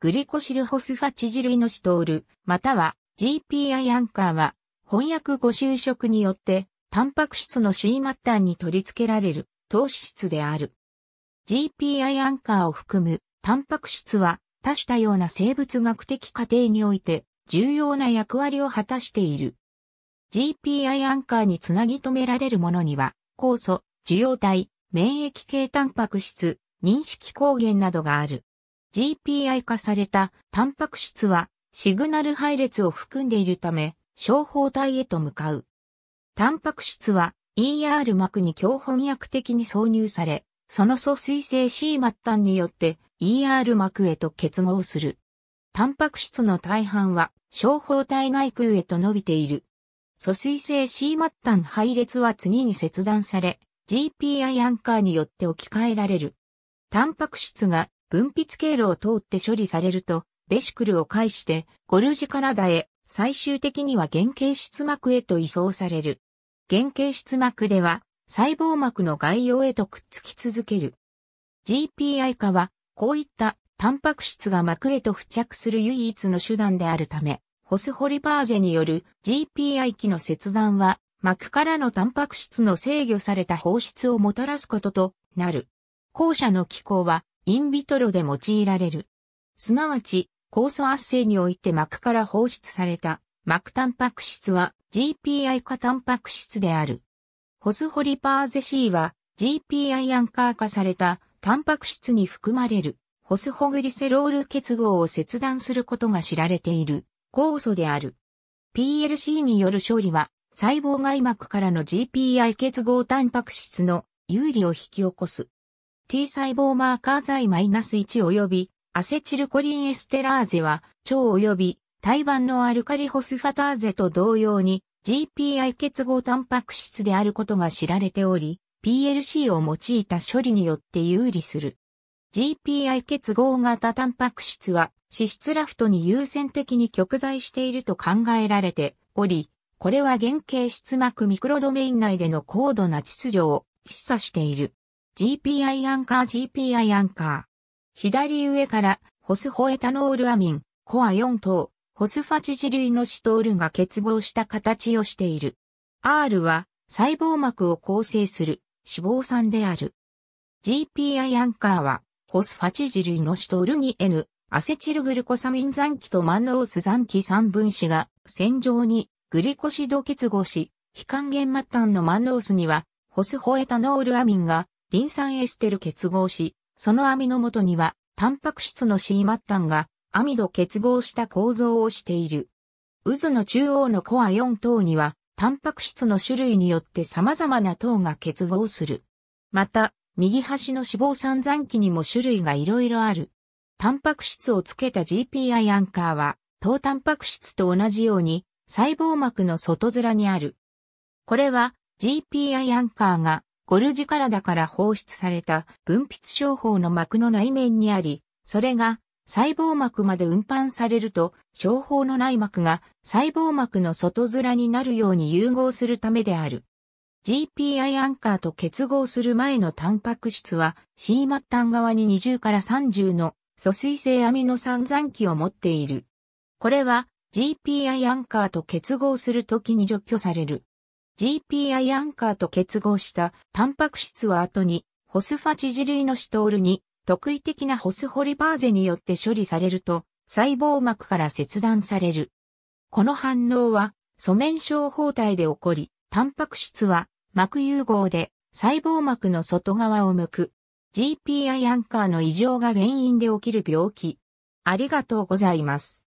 グリコシルホスファチジルイノシトール、または GPI アンカーは、翻訳ご就職によって、タンパク質の主位末端に取り付けられる糖質である。GPI アンカーを含むタンパク質は多種多様な生物学的過程において重要な役割を果たしている。GPI アンカーにつなぎ止められるものには酵素、受容体、免疫系タンパク質、認識抗原などがある。GPI 化されたタンパク質はシグナル配列を含んでいるため、小胞体へと向かう。タンパク質は ER 膜に強翻訳的に挿入され、その疎水性 C 末端によって ER 膜へと結合する。タンパク質の大半は小胞体内空へと伸びている。疎水性 C 末端配列は次に切断され、GPI アンカーによって置き換えられる。タンパク質が分泌経路を通って処理されると、ベシクルを介してゴルジ体へ、最終的には原型質膜へと移送される。原型質膜では、細胞膜の概要へとくっつき続ける。GPI 化は、こういったタンパク質が膜へと付着する唯一の手段であるため、ホスホリバーゼによる GPI 機の切断は、膜からのタンパク質の制御された放出をもたらすこととなる。後者の機構は、インビトロで用いられる。すなわち、酵素圧生において膜から放出された膜タンパク質は GPI 化タンパク質である。ホスホリパーゼ C は GPI アンカー化されたタンパク質に含まれるホスホグリセロール結合を切断することが知られている酵素である。PLC による処理は細胞外膜からの GPI 結合タンパク質の有利を引き起こす。T 細胞マーカー剤 -1 及びアセチルコリンエステラーゼは腸及び胎盤のアルカリホスファターゼと同様に GPI 結合タンパク質であることが知られており、PLC を用いた処理によって有利する。GPI 結合型タンパク質は脂質ラフトに優先的に極在していると考えられており、これは原型質膜ミクロドメイン内での高度な秩序を示唆している。GPI アンカー GPI アンカー。左上から、ホスホエタノールアミン、コア4等、ホスファチジ類のシトールが結合した形をしている。R は、細胞膜を構成する脂肪酸である。GPI アンカーは、ホスファチジ類のシトールに N、アセチルグルコサミン残機とマンノース残機3分子が線状にグリコシド結合し、非還元末端のマンノースには、ホスホエタノールアミンがリン酸エステル結合し、その網の元には、タンパク質の C 末端が、アミド結合した構造をしている。渦の中央のコア4等には、タンパク質の種類によって様々な等が結合する。また、右端の脂肪酸残機にも種類がいろいろある。タンパク質をつけた GPI アンカーは、糖タンパク質と同じように細胞膜の外面にある。これは GPI アンカーがゴルジラ体から放出された分泌症法の膜の内面にあり、それが細胞膜まで運搬されると、症法の内膜が細胞膜の外面になるように融合するためである。GPI アンカーと結合する前のタンパク質は C 末端側に20から30の疎水性アミノ酸残基を持っている。これは GPI アンカーと結合するときに除去される。GPI アンカーと結合したタンパク質は後にホスファチジ類のシトールに特異的なホスホリバーゼによって処理されると細胞膜から切断される。この反応は素面症胞体で起こり、タンパク質は膜融合で細胞膜の外側を向く GPI アンカーの異常が原因で起きる病気。ありがとうございます。